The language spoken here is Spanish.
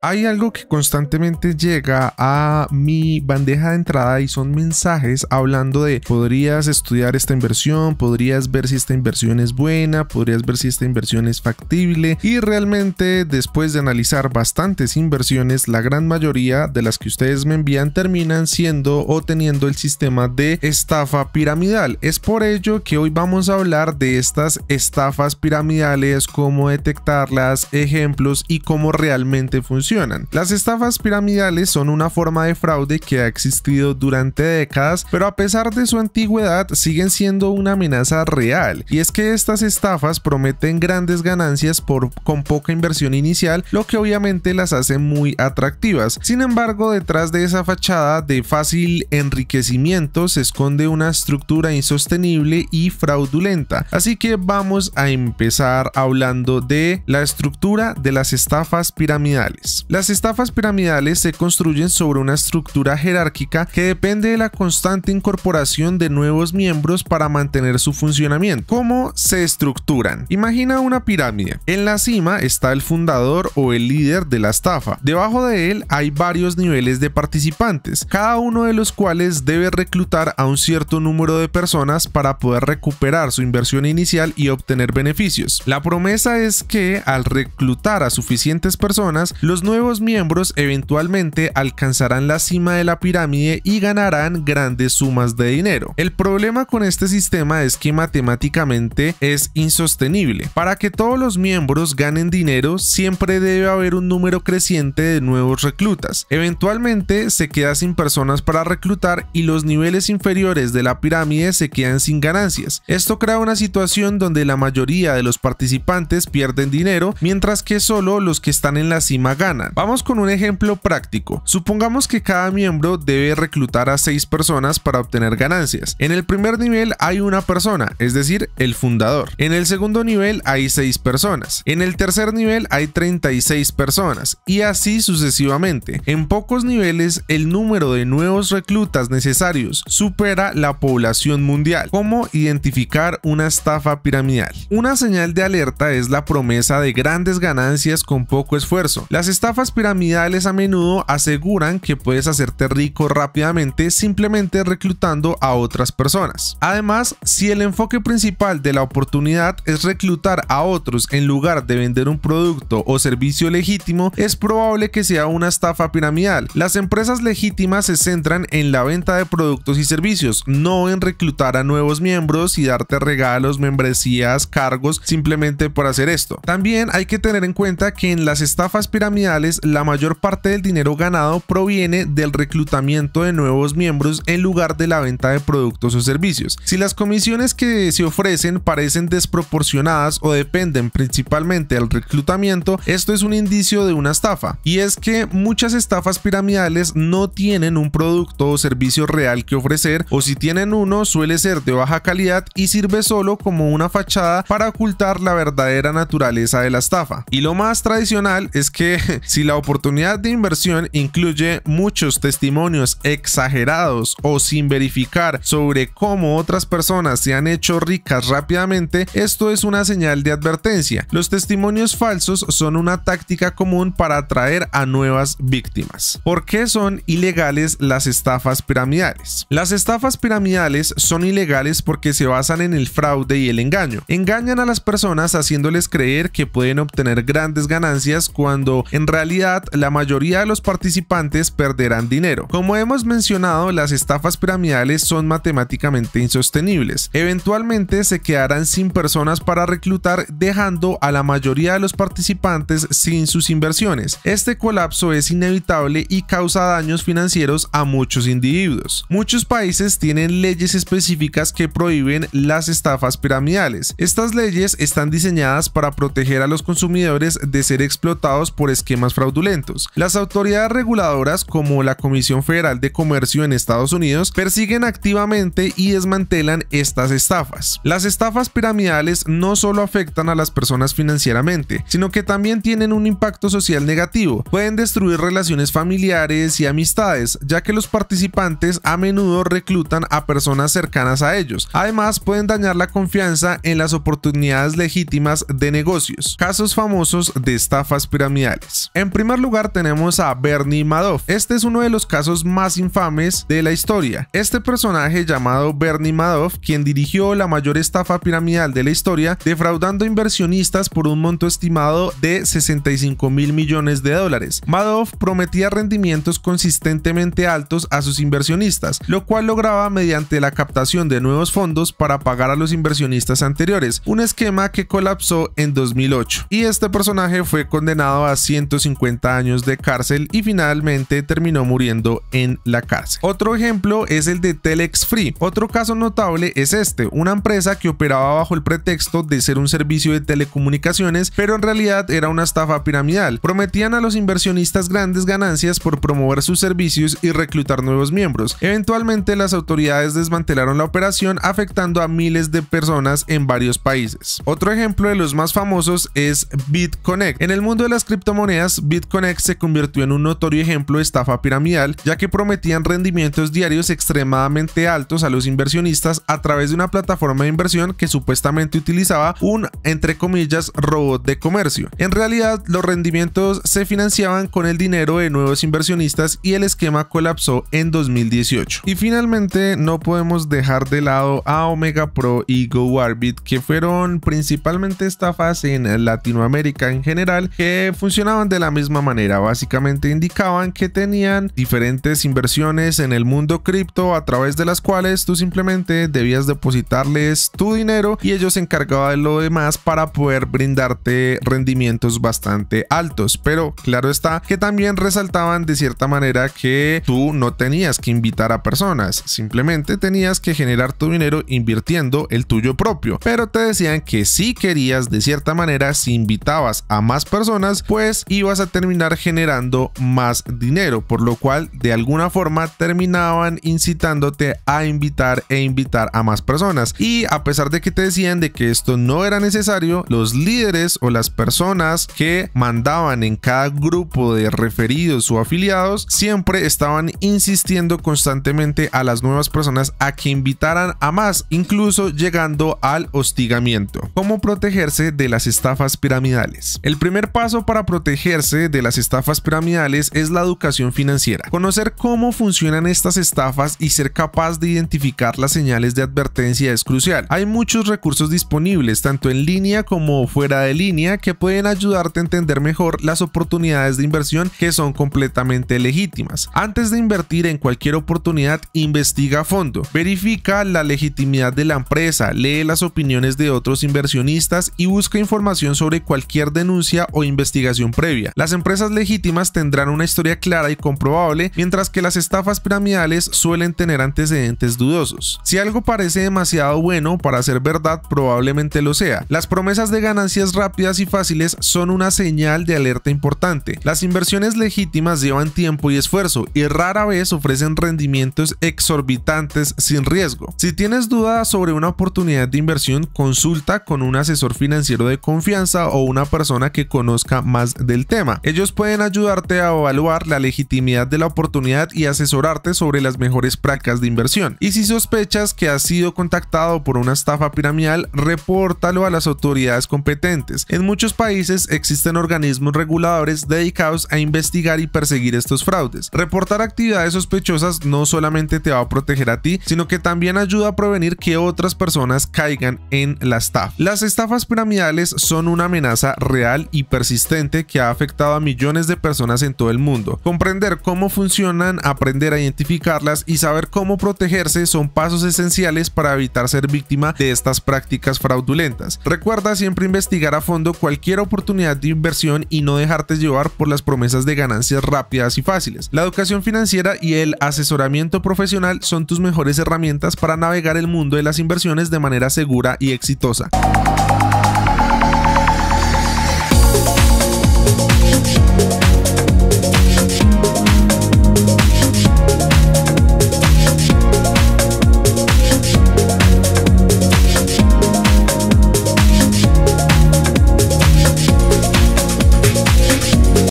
Hay algo que constantemente llega a mi bandeja de entrada y son mensajes hablando de podrías estudiar esta inversión, podrías ver si esta inversión es buena, podrías ver si esta inversión es factible y realmente después de analizar bastantes inversiones, la gran mayoría de las que ustedes me envían terminan siendo o teniendo el sistema de estafa piramidal. Es por ello que hoy vamos a hablar de estas estafas piramidales, cómo detectarlas, ejemplos y cómo realmente funcionan las estafas piramidales son una forma de fraude que ha existido durante décadas, pero a pesar de su antigüedad siguen siendo una amenaza real, y es que estas estafas prometen grandes ganancias con poca inversión inicial, lo que obviamente las hace muy atractivas. Sin embargo, detrás de esa fachada de fácil enriquecimiento se esconde una estructura insostenible y fraudulenta. Así que vamos a empezar hablando de la estructura de las estafas piramidales. Las estafas piramidales se construyen sobre una estructura jerárquica que depende de la constante incorporación de nuevos miembros para mantener su funcionamiento. ¿Cómo se estructuran? Imagina una pirámide. En la cima está el fundador o el líder de la estafa. Debajo de él hay varios niveles de participantes, cada uno de los cuales debe reclutar a un cierto número de personas para poder recuperar su inversión inicial y obtener beneficios. La promesa es que al reclutar a suficientes personas, los nuevos miembros eventualmente alcanzarán la cima de la pirámide y ganarán grandes sumas de dinero. El problema con este sistema es que matemáticamente es insostenible. Para que todos los miembros ganen dinero, siempre debe haber un número creciente de nuevos reclutas. Eventualmente se queda sin personas para reclutar y los niveles inferiores de la pirámide se quedan sin ganancias. Esto crea una situación donde la mayoría de los participantes pierden dinero, mientras que solo los que están en la cima ganan. Vamos con un ejemplo práctico. Supongamos que cada miembro debe reclutar a 6 personas para obtener ganancias. En el primer nivel hay una persona, es decir, el fundador. En el segundo nivel hay seis personas. En el tercer nivel hay 36 personas y así sucesivamente. En pocos niveles el número de nuevos reclutas necesarios supera la población mundial. ¿Cómo identificar una estafa piramidal? Una señal de alerta es la promesa de grandes ganancias con poco esfuerzo. Las estafas piramidales a menudo aseguran que puedes hacerte rico rápidamente simplemente reclutando a otras personas. Además, si el enfoque principal de la oportunidad es reclutar a otros en lugar de vender un producto o servicio legítimo, es probable que sea una estafa piramidal. Las empresas legítimas se centran en la venta de productos y servicios, no en reclutar a nuevos miembros y darte regalos, membresías, cargos simplemente por hacer esto. También hay que tener en cuenta que en las estafas piramidales la mayor parte del dinero ganado proviene del reclutamiento de nuevos miembros en lugar de la venta de productos o servicios. Si las comisiones que se ofrecen parecen desproporcionadas o dependen principalmente del reclutamiento, esto es un indicio de una estafa. Y es que muchas estafas piramidales no tienen un producto o servicio real que ofrecer, o si tienen uno suele ser de baja calidad y sirve solo como una fachada para ocultar la verdadera naturaleza de la estafa. Y lo más tradicional es que si la oportunidad de inversión incluye muchos testimonios exagerados o sin verificar sobre cómo otras personas se han hecho ricas rápidamente, esto es una señal de advertencia. Los testimonios falsos son una táctica común para atraer a nuevas víctimas. ¿Por qué son ilegales las estafas piramidales? Las estafas piramidales son ilegales porque se basan en el fraude y el engaño. Engañan a las personas haciéndoles creer que pueden obtener grandes ganancias cuando en realidad la mayoría de los participantes perderán dinero. Como hemos mencionado, las estafas piramidales son matemáticamente insostenibles. Eventualmente se quedarán sin personas para reclutar dejando a la mayoría de los participantes sin sus inversiones. Este colapso es inevitable y causa daños financieros a muchos individuos. Muchos países tienen leyes específicas que prohíben las estafas piramidales. Estas leyes están diseñadas para proteger a los consumidores de ser explotados por esquemas más fraudulentos. Las autoridades reguladoras, como la Comisión Federal de Comercio en Estados Unidos, persiguen activamente y desmantelan estas estafas. Las estafas piramidales no solo afectan a las personas financieramente, sino que también tienen un impacto social negativo. Pueden destruir relaciones familiares y amistades, ya que los participantes a menudo reclutan a personas cercanas a ellos. Además, pueden dañar la confianza en las oportunidades legítimas de negocios. Casos famosos de estafas piramidales. En primer lugar tenemos a Bernie Madoff. Este es uno de los casos más infames de la historia. Este personaje llamado Bernie Madoff, quien dirigió la mayor estafa piramidal de la historia, defraudando inversionistas por un monto estimado de 65 mil millones de dólares. Madoff prometía rendimientos consistentemente altos a sus inversionistas, lo cual lograba mediante la captación de nuevos fondos para pagar a los inversionistas anteriores, un esquema que colapsó en 2008. Y este personaje fue condenado a cientos 50 años de cárcel y finalmente terminó muriendo en la cárcel. Otro ejemplo es el de Telex Free. Otro caso notable es este, una empresa que operaba bajo el pretexto de ser un servicio de telecomunicaciones, pero en realidad era una estafa piramidal. Prometían a los inversionistas grandes ganancias por promover sus servicios y reclutar nuevos miembros. Eventualmente las autoridades desmantelaron la operación afectando a miles de personas en varios países. Otro ejemplo de los más famosos es BitConnect. En el mundo de las criptomonedas BitConnect se convirtió en un notorio ejemplo de estafa piramidal, ya que prometían rendimientos diarios extremadamente altos a los inversionistas a través de una plataforma de inversión que supuestamente utilizaba un, entre comillas, robot de comercio. En realidad, los rendimientos se financiaban con el dinero de nuevos inversionistas y el esquema colapsó en 2018. Y finalmente, no podemos dejar de lado a Omega Pro y GoArbit, que fueron principalmente estafas en Latinoamérica en general, que funcionaban de la misma manera. Básicamente indicaban que tenían diferentes inversiones en el mundo cripto a través de las cuales tú simplemente debías depositarles tu dinero y ellos se encargaban de lo demás para poder brindarte rendimientos bastante altos. Pero claro está que también resaltaban de cierta manera que tú no tenías que invitar a personas, simplemente tenías que generar tu dinero invirtiendo el tuyo propio. Pero te decían que si querías de cierta manera, si invitabas a más personas, pues ibas vas a terminar generando más dinero, por lo cual de alguna forma terminaban incitándote a invitar e invitar a más personas. Y a pesar de que te decían de que esto no era necesario, los líderes o las personas que mandaban en cada grupo de referidos o afiliados siempre estaban insistiendo constantemente a las nuevas personas a que invitaran a más, incluso llegando al hostigamiento. ¿Cómo protegerse de las estafas piramidales? El primer paso para proteger de las estafas piramidales es la educación financiera. Conocer cómo funcionan estas estafas y ser capaz de identificar las señales de advertencia es crucial. Hay muchos recursos disponibles, tanto en línea como fuera de línea, que pueden ayudarte a entender mejor las oportunidades de inversión que son completamente legítimas. Antes de invertir en cualquier oportunidad, investiga a fondo, verifica la legitimidad de la empresa, lee las opiniones de otros inversionistas y busca información sobre cualquier denuncia o investigación previa. Las empresas legítimas tendrán una historia clara y comprobable, mientras que las estafas piramidales suelen tener antecedentes dudosos. Si algo parece demasiado bueno para ser verdad, probablemente lo sea. Las promesas de ganancias rápidas y fáciles son una señal de alerta importante. Las inversiones legítimas llevan tiempo y esfuerzo y rara vez ofrecen rendimientos exorbitantes sin riesgo. Si tienes dudas sobre una oportunidad de inversión, consulta con un asesor financiero de confianza o una persona que conozca más del tema. Ellos pueden ayudarte a evaluar la legitimidad de la oportunidad y asesorarte sobre las mejores prácticas de inversión. Y si sospechas que has sido contactado por una estafa piramidal, repórtalo a las autoridades competentes. En muchos países existen organismos reguladores dedicados a investigar y perseguir estos fraudes. Reportar actividades sospechosas no solamente te va a proteger a ti, sino que también ayuda a prevenir que otras personas caigan en la estafa. Las estafas piramidales son una amenaza real y persistente que ha afectado a millones de personas en todo el mundo. Comprender cómo funcionan, aprender a identificarlas y saber cómo protegerse son pasos esenciales para evitar ser víctima de estas prácticas fraudulentas. Recuerda siempre investigar a fondo cualquier oportunidad de inversión y no dejarte llevar por las promesas de ganancias rápidas y fáciles. La educación financiera y el asesoramiento profesional son tus mejores herramientas para navegar el mundo de las inversiones de manera segura y exitosa.